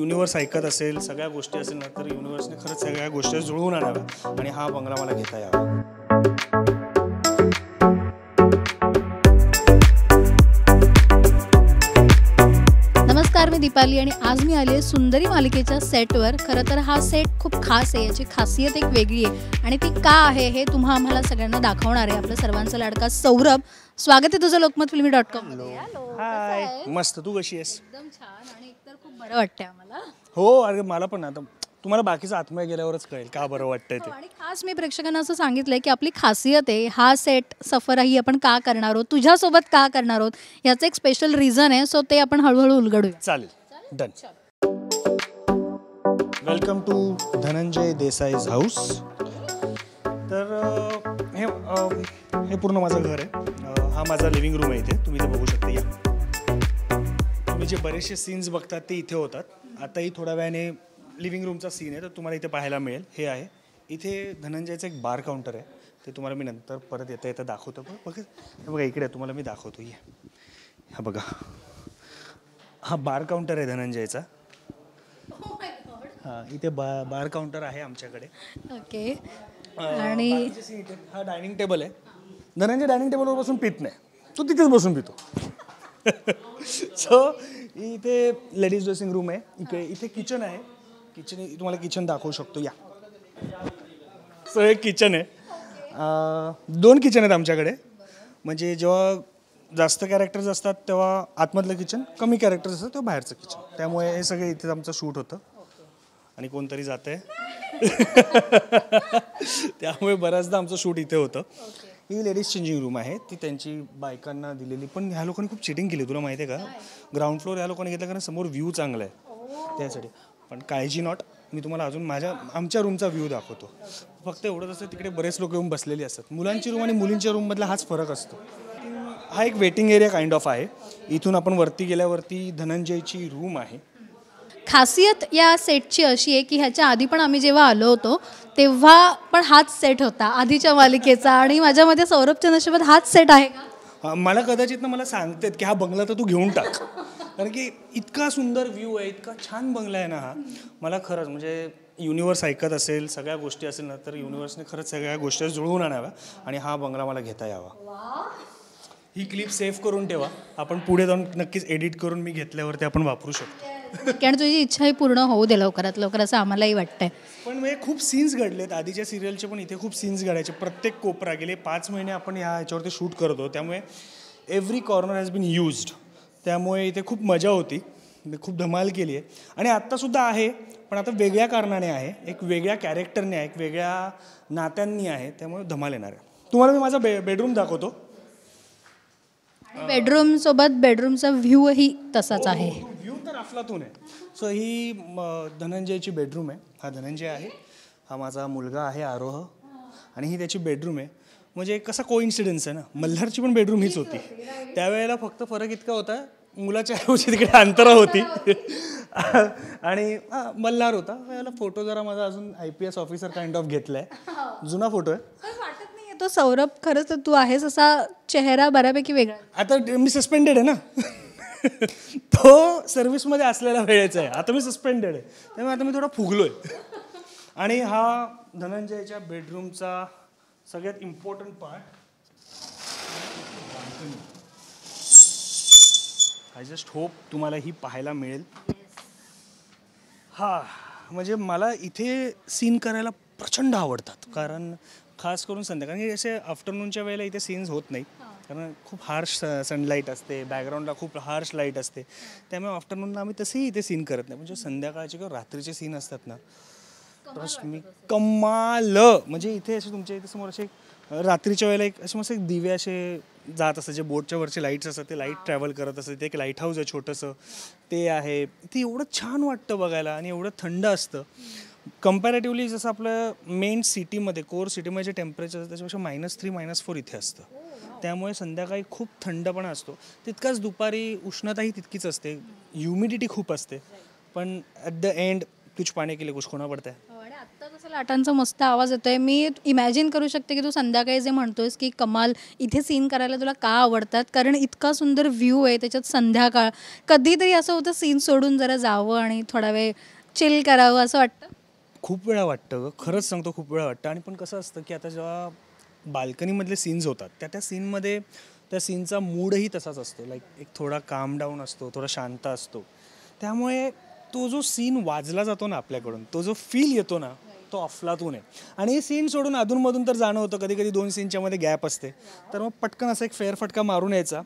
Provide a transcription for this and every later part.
Universe ऐकत असेल सगळ्या गोष्टी असेल ना तर युनिव्हर्सने खरंच सगळ्या गोष्टी जुळवून आणाव्या आणि हा बंगला मला घेता यावा नमस्कार मी दीपाली आणि आज मी आले सुंदरी मालिकेच्या सेटवर खरं तर हा सेट खूप खास आहे याची खासियत एक वेगळी आहे आणि ती का आहे हे तुम्हाला आम्हाला सगळ्यांना दाखवणार आहे आपलं सर्वांचा लाडका सौरभ स्वागत आहे तुझं लोकमत फिल्मी डॉट कॉम मस्त तू कशी आहेस एकदम बरं वाटतंय आम्हाला हो अरे मला पण आता तुम्हाला बाकीचं आत्मय गेल्यावरच कळेल का बरं वाटतंय ते हो, आणि खास मी प्रेक्षकांना असं सांगितलंय की आपली खासियत आहे हा सेट सफर ही आपण का करणार आहोत तुझ्यासोबत का करणार आहोत याचं एक स्पेशल रिझन आहे सो ते आपण हळूहळू उलगडूया चालेल done welcome to Dhananjay Desai's house तर हे पूर्ण माझं घर आहे हा माझा लिव्हिंग रूम आहे इथे तुम्ही ते बघू शकता या तुम्ही जे बरेचसे सीन्स बघतात ते इथे होतात आताही थोड्या वेळाने लिव्हिंग रूमचा सीन आहे तर तुम्हाला इथे पाहायला मिळेल हे आहे इथे धनंजयचं एक बार काउंटर आहे ते तुम्हाला मी नंतर परत येता येतं दाखवतो पण बघा इकडे तुम्हाला मी दाखवतो ये हा बघा हा बार काउंटर आहे धनंजयचा हां इथे बा बार काउंटर आहे आमच्याकडे ओके आणि हा डायनिंग टेबल आहे धनंजय डायनिंग टेबलवर बसून पित नाही तू तिथेच बसून पितो सो इथे लेडीज ड्रेसिंग रूम आहे इकडे इथे किचन आहे किचन तुम्हाला किचन दाखवू शकतो या सो एक किचन आहे दोन किचन आहेत आमच्याकडे म्हणजे जेव्हा जास्त कॅरेक्टर्स असतात तेव्हा आतमधलं किचन कमी कॅरेक्टर्स असतात तेव्हा बाहेरचं किचन त्यामुळे हे सगळं इथे आमचं शूट होतं आणि कोणतरी जात आहे त्यामुळे बऱ्याचदा आमचं शूट इथे होतं ही लेडीज चेंजिंग रूम आहे ती त्यांची बायकांना दिलेली पण ह्या लोकांनी खूप चिटिंग केली तुला माहिती आहे का ग्राउंड फ्लोर ह्या लोकांनी घेतला कारण समोर व्ह्यू चांगला आहे हो. त्यासाठी पण काळजी नॉट मी तुम्हाला अजून माझ्या आमच्या रूमचा व्ह्यू दाखवतो फक्त एवढंच असतं तिकडे बरेच लोक येऊन बसलेले असतात मुलांची रूम आणि मुलींच्या रूममधला हाच फरक असतो हा एक वेटिंग एरिया काइंड ऑफ आहे इथून आपण वरती गेल्यावरती धनंजयची रूम आहे खासियत या सेटची अशी आहे की ह्याच्या आधी पण आम्ही जेव्हा आलो होतो तेव्हा पण हाच सेट होता आधीच्या मालिकेचा आणि माझ्यामध्ये सौरभ सौरभच्या नशिबात हाच सेट आहे का मला कदाचित ना मला सांगतात की हा बंगला तर तू घेऊन टाक कारण की इतका सुंदर व्ह्यू आहे इतका छान बंगला आहे ना हा मला खरंच म्हणजे युनिवर्स ऐकत असेल सगळ्या गोष्टी असेल ना तर युनिव्हर्सने खरंच सगळ्या गोष्टी जुळवून आणाव्या आणि हा बंगला मला घेता यावा ही क्लिप सेव्ह करून ठेवा आपण पुढे जाऊन नक्कीच एडिट करून मी घेतल्यावरती आपण वापरू शकतो कारण तुझी इच्छा ही पूर्ण होऊ दे लवकरात लवकर असं आम्हालाही वाटतंय पण म्हणजे खूप सीन्स घडलेत आधीच्या सिरियलचे पण इथे खूप सीन्स घडायचे प्रत्येक कोपरा गेले पाच महिने आपण ह्या ह्याच्यावरती शूट करतो त्यामुळे every corner has been used त्यामुळे इथे खूप मजा होती खूप धमाल केली आहे आणि आत्तासुद्धा आहे पण आता वेगळ्या कारणाने आहे एक वेगळ्या कॅरेक्टरने आहे एक वेगळ्या नात्यांनी आहे त्यामुळे धमाल येणार आहे तुम्हाला मी माझा बे बेडरूम दाखवतो बेडरूम सोबत बेडरूमचा व्ह्यूही तसाच आहे तर अफलातून आहे सो ही धनंजयची बेडरूम आहे हा धनंजय आहे हा माझा मुलगा आहे आरोह आणि ही त्याची बेडरूम आहे म्हणजे कसा कोइन्सिडन्स आहे ना मल्हारची पण बेडरूम हीच होती त्यावेळेला फक्त फरक इतका होता मुलाच्या ऐवजी तिकडे अंतरा होती आणि मल्हार होता याला फोटो जरा माझा अजून I P S officer kind of घेतला आहे जुना फोटो आहे तो सौरभ खरंच तू आहेस असा चेहरा बऱ्यापैकी वेगळा आता मी सस्पेंडेड आहे ना तो सर्व्हिसमध्ये असलेला वेळेचा आहे आता मी सस्पेंडेड आहे त्यामुळे आता मी थोडा फुगलो आहे आणि हा धनंजयच्या बेडरूमचा सगळ्यात important part I just hope तुम्हाला ही पाहायला मिळेल हा म्हणजे मला इथे सीन करायला प्रचंड आवडतात कारण खास करून संध्याकाळी असे आफ्टरनूनच्या वेळेला इथे सीन्स होत नाही कारण खूप हार्श सनलाईट असते बॅकग्राऊंडला खूप हार्श लाईट असते त्यामुळे आफ्टरनूनला आम्ही तसेही इथे सीन करत नाही म्हणजे संध्याकाळचे किंवा रात्रीचे सीन असतात ना ट्रस्ट मी कमाल म्हणजे इथे असे तुमच्या इथे समोर असे रात्रीच्या वेळेला एक असे मस्त दिवे असे जात असतात जे बोटच्या वरचे लाईट्स असतात ते लाईट ट्रॅव्हल करत असतात ते एक लाईट हाऊस आहे छोटंसं ते आहे ते एवढं छान वाटतं बघायला आणि एवढं थंड असतं कम्पॅरेटिव्हली जसं आपलं मेन सिटीमध्ये कोर सिटीमध्ये जे टेम्परेचर असतं त्याच्यापेक्षा मायनस थ्री मायनस फोर इथे असतं हो, त्यामुळे संध्याकाळी खूप थंडपणा असतो तितकाच दुपारी उष्णताही तितकीच असते ह्युमिडिटी खूप असते पण ॲट द एंड तुझ पाणी केले कुछ कोणा पडतंय हो, आत्ता लाटांचा मस्त आवाज येतोय मी इमॅजिन करू शकते की तू संध्याकाळी जे म्हणतोयस की कमाल इथे सीन करायला तुला का आवडतात कारण इतका सुंदर व्ह्यू आहे त्याच्यात संध्याकाळ कधीतरी असं होतं सीन सोडून जरा जावं आणि थोडा वेळ चिल करावं असं वाटतं खूप वेळा वाटतं खरंच सांगतो खूप वेळा वाटतं आणि पण कसं असतं की आता जेव्हा बाल्कनीमधले सीन्स होतात त्या त्या सीनमध्ये त्या सीनचा मूडही तसाच असतो लाईक एक थोडा काम डाऊन असतो थोडा शांत असतो त्यामुळे तो जो सीन वाजला जातो ना आपल्याकडून तो जो फील येतो ना तो अफलातून आहे आणि हे सीन सोडून अधूनमधून तर जाणं होतं कधी कधी दोन सीनच्या मध्ये गॅप असते तर मग पटकन असा एक फेरफटका मारून यायचा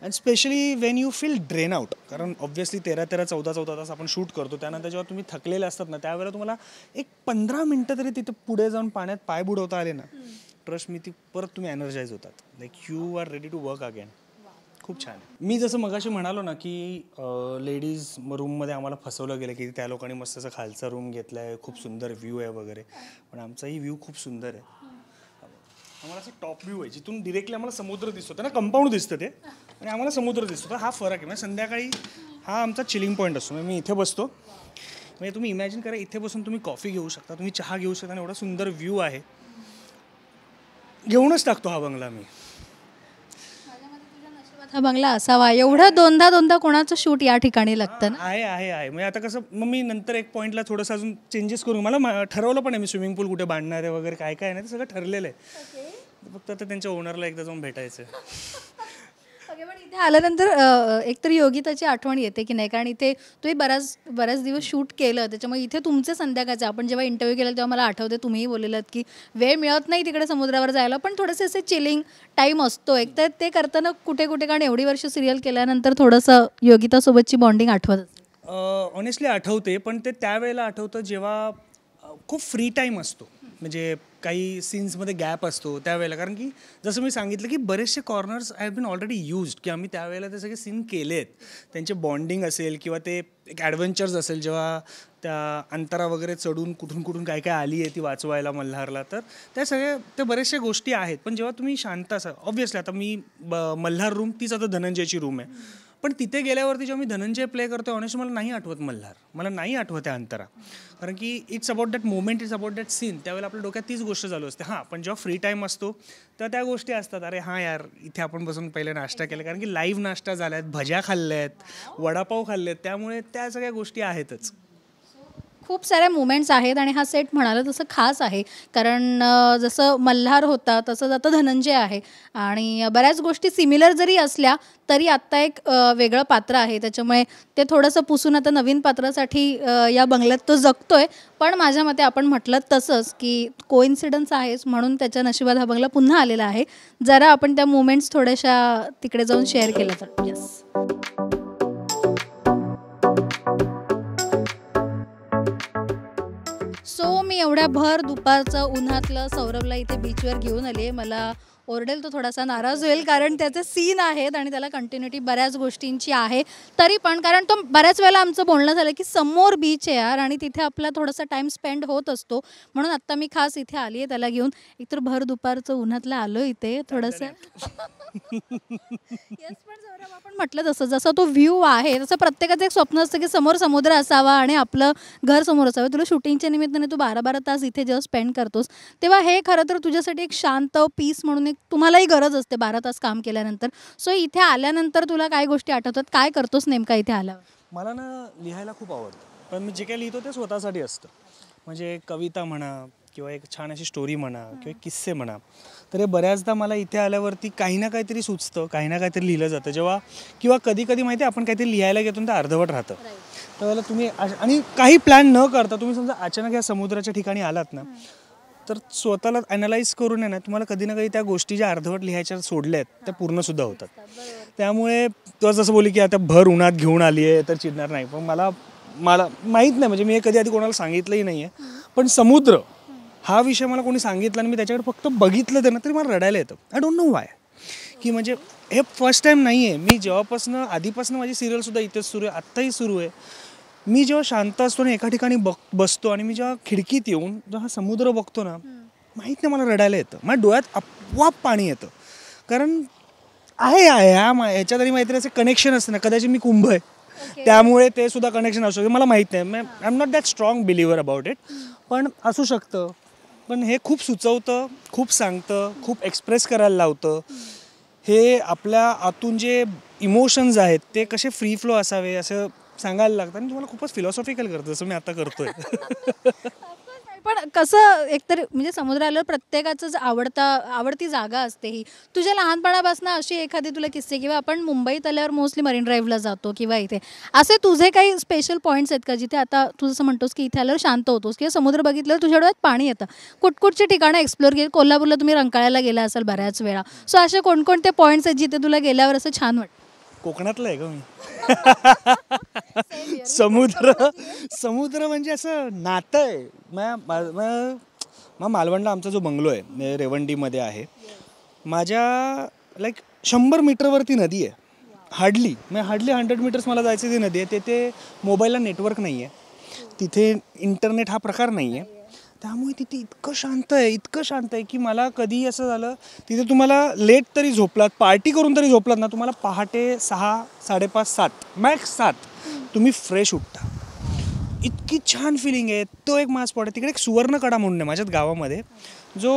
and specially when you feel drain out कारण ऑब्व्हियसली तेरा तेरा चौदा चौदा तास आपण शूट करतो त्यानंतर जेव्हा तुम्ही थकलेले असतात ना त्यावेळेला तुम्हाला एक पंधरा मिनटं तरी तिथे पुढे जाऊन पाण्यात पाय बुडवता आले ना ट्रस्ट मी ती परत तुम्ही एनर्जाईज होतात like you are ready to work again खूप छान मी जसं मगाशी म्हणालो ना की लेडीज रूममध्ये आम्हाला फसवलं गेलं की त्या लोकांनी मस्त असं खालचा रूम घेतला आहे खूप सुंदर व्ह्यू आहे वगैरे पण आमचाही व्ह्यू खूप सुंदर आहे आम्हाला असं टॉप व्ह्यू आहे जिथून डिरेक्टली आम्हाला समुद्र दिसतो त्यांना कंपाऊंड दिसतं ते आणि आम्हाला समुद्र दिसतो तर हा फरक आहे म्हणजे संध्याकाळी हा आमचा चिलिंग पॉईंट असतो म्हणजे मी इथे बसतो म्हणजे तुम्ही इमॅजिन करा इथे बसून तुम्ही कॉफी घेऊ शकता तुम्ही चहा घेऊ शकता आणि एवढा सुंदर व्ह्यू आहे घेऊनच टाकतो हा बंगला मी हा बंगला असावा एवढं दोनदा दोनदा कोणाचं शूट या ठिकाणी लागतं ना आहे आहे आहे म्हणजे आता कसं मग मी नंतर एक पॉईंटला थोडंसं अजून चेंजेस करू मला ठरवलं पण आहे मी स्विमिंग पूल कुठे बांधणार आहे वगैरे काय काय नाही ते सगळं ठरलेलं आहे फक्त आता त्यांच्या ओनरला एकदा जाऊन भेटायचं इथे आल्यानंतर एकतर योगिताची आठवण येते की नाही कारण इथे तुम्ही बराच बऱ्याच दिवस शूट केलं त्याच्यामुळे इथे तुमचे संध्याकाळचे आपण जेव्हा इंटरव्ह्यू केला तेव्हा मला आठवते तुम्हीही बोललेलात की वेळ मिळत नाही तिकडे समुद्रावर जायला पण थोडेसे असे चिलिंग टाईम असतो एक तर ते करताना कुठे कुठे कारण एवढी वर्ष सिरियल केल्यानंतर थोडंसं योगितासोबतची बॉन्डिंग आठवत ऑनेस्टली आठवते पण ते त्यावेळेला आठवतं जेव्हा खूप फ्री टाईम असतो म्हणजे काही सीन्समध्ये गॅप असतो त्यावेळेला कारण की जसं मी सांगितलं की बरेचसे corners I been already used की आम्ही त्यावेळेला ते सगळे सीन केले आहेत त्यांचे बॉन्डिंग असेल किंवा ते एक ॲडव्हेंचर्स असेल जेव्हा त्या अंतरा वगैरे चढून कुठून कुठून काय काय आली आहे ती वाचवायला मल्हारला तर त्या सगळ्या ते बऱ्याचशा गोष्टी आहेत पण जेव्हा तुम्ही शांत असाल ऑब्व्हियसली आता मी ब मल्हार रूम तीच आता धनंजयची रूम आहे पण तिथे गेल्यावरती जेव्हा मी धनंजय प्ले करतो ऑनेस्ट मला नाही आठवत मल्हार मला नाही आठवत आहे अंतरा कारण की it's about that moment it's about that scene त्यावेळेला आपल्या डोक्यात तीच गोष्ट चालू असते हां पण जेव्हा फ्री टाईम असतो तर त्या गोष्टी असतात अरे हां यार इथे आपण बसून पहिले नाश्ता केला कारण की लाईव्ह नाश्ता झाल्यात भज्या खाल्ल्या आहेत वडापाव खाल्ले आहेत त्यामुळे त्या सगळ्या गोष्टी आहेतच खूप साऱ्या मुमेंट्स आहेत आणि हा सेट म्हणाला तसं खास आहे कारण जसं मल्हार होता तसंच आता धनंजय आहे आणि बऱ्याच गोष्टी सिमिलर जरी असल्या तरी आत्ता एक वेगळं पात्र आहे त्याच्यामुळे ते थोडंसं पुसून आता नवीन पात्रासाठी या बंगल्यात तो जगतोय पण माझ्या मते आपण म्हटलं तसंच की कोइन्सिडन्स आहेच म्हणून त्याच्या नशिबात हा बंगला पुन्हा आलेला आहे जरा आपण त्या मुमेंट्स थोड्याशा तिकडे जाऊन शेअर केला तर येस एवढ्या हो. भर दुपारचं उन्हातलं सौरभला इथे बीचवर घेऊन आले मला ओरडेल तो थोडासा नाराज होईल कारण त्याचे सीन आहेत आणि त्याला कंटिन्युटी बऱ्याच गोष्टींची आहे तरी पण कारण तो बऱ्याच वेळेला आमचं बोलणं झालं की समोर बीच आहे यार आणि तिथे आपला थोडासा टाइम स्पेंड होत असतो म्हणून आत्ता मी खास इथे आली आहे त्याला घेऊन एकतर भर दुपारचं उन्हातला आलो इथे थोडंसं आपण म्हटलं तसं जसं तो व्ह्यू आहे तसं प्रत्येकाचं एक स्वप्न असतं की समोर समुद्र असावा आणि आपलं घर समोर असावं तुला शूटिंगच्या निमित्ताने तू बारा बारा तास इथे जेव्हा स्पेंड करतोस तेव्हा हे खरं तर तुझ्यासाठी एक शांत पीस म्हणून एक तुम्हालाही गरज असते बारा तास काम केल्यानंतर सो इथे आल्यानंतर तुला काय गोष्टी आठवतात काय करतोस नेमका इथे आल्यावर मला ना लिहायला खूप आवडतं पण मी जे काही लिहितो ते स्वतःसाठी असतं म्हणजे कविता म्हणा किंवा एक छान अशी स्टोरी म्हणा किंवा किस्से म्हणा तर हे बऱ्याचदा मला इथे आल्यावरती काही ना काहीतरी सुचतं काही ना काहीतरी लिहिलं जातं जेव्हा किंवा कधी कधी माहिती आपण काहीतरी लिहायला घेतो तर अर्धवट राहतं तर तुम्ही आणि काही प्लॅन न करता तुम्ही समजा अचानक या समुद्राच्या ठिकाणी आलात ना तर स्वतःला ॲनालाइज करून आहे ना तुम्हाला कधी ना कधी त्या गोष्टी ज्या अर्धवट लिहायच्या सोडल्या आहेत त्या पूर्णसुद्धा होतात त्यामुळे तो जसं बोली की आता भर उन्हात घेऊन आली आहे तर चिडणार नाही पण मला मला माहीत नाही म्हणजे मी हे कधी आधी कोणाला सांगितलंही नाही आहे पण समुद्र हा विषय मला कोणी सांगितला आणि मी त्याच्याकडे फक्त बघितलं ते ना तरी मला रडायला येतं आय डोंट नो वाय की म्हणजे हे फर्स्ट टाईम नाही आहे मी जेव्हापासनं आधीपासनं माझी सिरियलसुद्धा इथेच सुरू आहे आत्ताही सुरू आहे मी जेव्हा शांत असतो ना एका ठिकाणी बघ बसतो आणि मी जेव्हा खिडकीत येऊन जेव्हा हा समुद्र बघतो ना माहीत नाही मला रडायला येतं माझ्या डोळ्यात आपोआप पाणी येतं कारण आहे आहे ह्या ह्याच्यात आणि माहिती असं कनेक्शन असतं ना कदाचित मी कुंभ आहे त्यामुळे ते सुद्धा कनेक्शन असू शकतं मला माहीत नाही I am not that strong believer about it पण असू शकतं पण हे खूप सुचवतं खूप सांगतं खूप एक्सप्रेस करायला लावतं हे आपल्या आतून जे इमोशन्स आहेत ते कसे फ्री फ्लो असावे असं सांगायला लागतं आणि तुम्हाला खूपच फिलॉसॉफिकल करतं जसं मी आता करतोय पण कसं एकतर म्हणजे समुद्राला प्रत्येकाचं आवडता आवडती जागा असते ही तुझ्या लहानपणापासून अशी एखादी तुला किस्से किंवा आपण मुंबईत आल्यावर मोस्टली मरीन ड्राईव्हला जातो किंवा इथे असे तुझे काही स्पेशल पॉईंट्स आहेत का जिथे आता तू जसं म्हणतोस की इथे आल्यावर शांत होतोस किंवा समुद्र बघितल्यावर तुझ्या डोळ्यात पाणी येतं कुठकुठची ठिकाणं एक्सप्लोर केली कोल्हापूरला तुम्ही रंकाळ्याला गेला असाल बऱ्याच वेळा सो असे कोणकोणते पॉईंट्स आहेत जिथे तुला गेल्यावर असं छान वाटतं कोकणातलं आहे का मी समुद्र समुद्र म्हणजे असं नातं आहे मग मालवणला आमचा जो बंगलो आहे रेवंडीमध्ये आहे माझ्या लाईक शंभर मीटरवरती नदी आहे हार्डली म्हणजे हार्डली हंड्रेड मीटर्स मला जायचं ती नदी आहे तेथे मोबाईलला नेटवर्क नाही आहे तिथे इंटरनेट हा प्रकार नाही आहे त्यामुळे तिथे इतकं शांत आहे इतकं शांत आहे की मला कधी असं झालं तिथे तुम्हाला लेट तरी झोपलात पार्टी करून तरी झोपलात ना तुम्हाला पहाटे सहा साडेपाच सात मॅक्स सात तुम्ही फ्रेश उठता इतकी छान फिलिंग आहे तो एक मास स्पॉट आहे तिकडे एक सुवर्णकडा म्हणून आहे माझ्यात गावामध्ये जो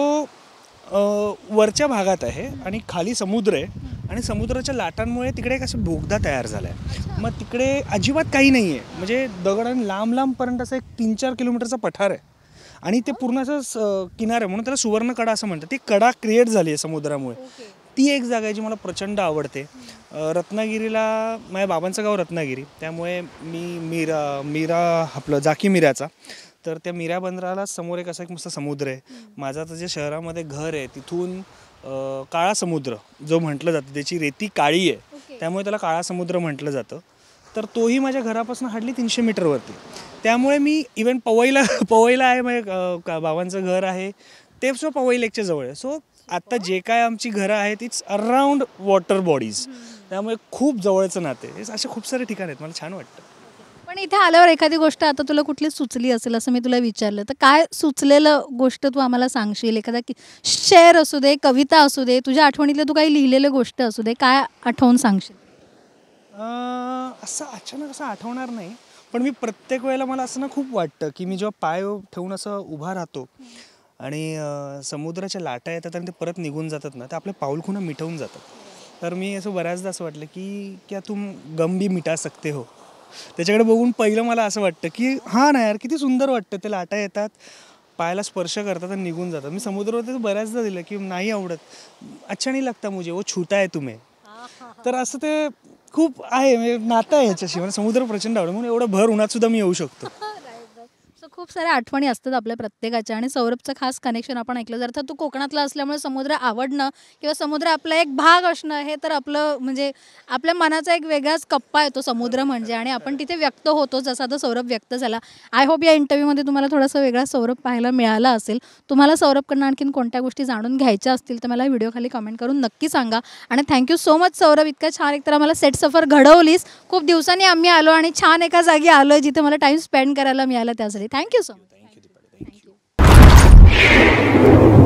वरच्या भागात आहे आणि खाली समुद्र आहे आणि समुद्राच्या लाटांमुळे तिकडे एक असं भोगदा तयार झाला आहे मग तिकडे अजिबात काही नाही आहे म्हणजे आणि लांब लांबपर्यंत असं एक तीन चार किलोमीटरचा पठार आहे आणि ते पूर्ण असं किनारे म्हणून त्याला सुवर्णकडा असं म्हणतात ती कडा क्रिएट झाली आहे समुद्रामुळे ती एक जागा आहे जी मला प्रचंड आवडते रत्नागिरीला माझ्या बाबांचं गाव रत्नागिरी त्यामुळे मी मीरा मीरा आपलं जाकी मिऱ्याचा तर त्या मीरा बंदराला समोर एक असा एक मस्त समुद्र आहे माझं आता जे शहरामध्ये घर आहे तिथून काळा समुद्र जो म्हटलं जातं त्याची रेती काळी आहे त्यामुळे त्याला काळा समुद्र म्हटलं जातं तर तोही माझ्या घरापासून हार्डली तीनशे मीटरवरती त्यामुळे मी इवन पवईला पवईला आहे माझ्या का बाबांचं घर आहे ते सो पवई लेकच्या जवळ आहे सो आत्ता जे काय आमची घरं आहेत इट्स अराउंड वॉटर बॉडीज त्यामुळे खूप जवळचं नाते असे खूप सारे ठिकाण आहेत मला छान वाटतं पण इथे आल्यावर एखादी गोष्ट आता तुला कुठली सुचली असेल असं मी तुला विचारलं तर काय सुचलेलं गोष्ट तू आम्हाला सांगशील एखादा की शेअर असू दे कविता असू दे तुझ्या आठवणीतलं तू काही लिहिलेलं गोष्ट असू दे काय आठवून सांगशील असं अचानक असं आठवणार नाही पण मी प्रत्येक वेळेला मला असं ना खूप वाटतं की मी जेव्हा पाय ठेवून असं उभा राहतो आणि समुद्राच्या लाटा येतात आणि ते परत निघून जातात ना ते आपले पाऊलखुणा मिटवून जातात तर मी असं बऱ्याचदा असं वाटलं की क्या तुम गम मिटा सकते हो त्याच्याकडे बघून पहिलं मला असं वाटतं की हां ना यार किती सुंदर वाटतं ते लाटा येतात पायाला स्पर्श करतात आणि निघून जातात मी समुद्रावरती बऱ्याचदा दिलं की नाही आवडत अच्छा नाही लागता मुझे वो छुटा आहे तुम्ही तर असं ते खूप आहे म्हणजे नातं आहे ह्याच्याशी मला समुद्र प्रचंड आवडतो म्हणून एवढं भर उन्हात सुद्धा मी येऊ शकतो खूप साऱ्या आठवणी असतात आपल्या प्रत्येकाच्या आणि सौरभचं खास कनेक्शन आपण ऐकलं जर तर तू कोकणातला असल्यामुळे समुद्र आवडणं किंवा समुद्र आपला एक भाग असणं हे तर आपलं म्हणजे आपल्या मनाचा एक वेगळाच कप्पा येतो समुद्र म्हणजे आणि आपण तिथे व्यक्त होतो जसा तो सौरभ व्यक्त झाला आय होप या इंटरव्ह्यूमध्ये तुम्हाला थोडासा वेगळा सौरभ पाहायला मिळाला असेल तुम्हाला सौरभकडनं आणखीन कोणत्या गोष्टी जाणून घ्यायच्या असतील तर मला व्हिडिओखाली कमेंट करून नक्की सांगा आणि थँक्यू सो मच सौरभ इतका छान एक तर आम्हाला सेट सफर घडवलीस खूप दिवसांनी आम्ही आलो आणि छान एका जागी आलो जिथे मला टाईम स्पेंड करायला मिळाला त्यासाठी thank you Thank you so much. Thank you, Thank you.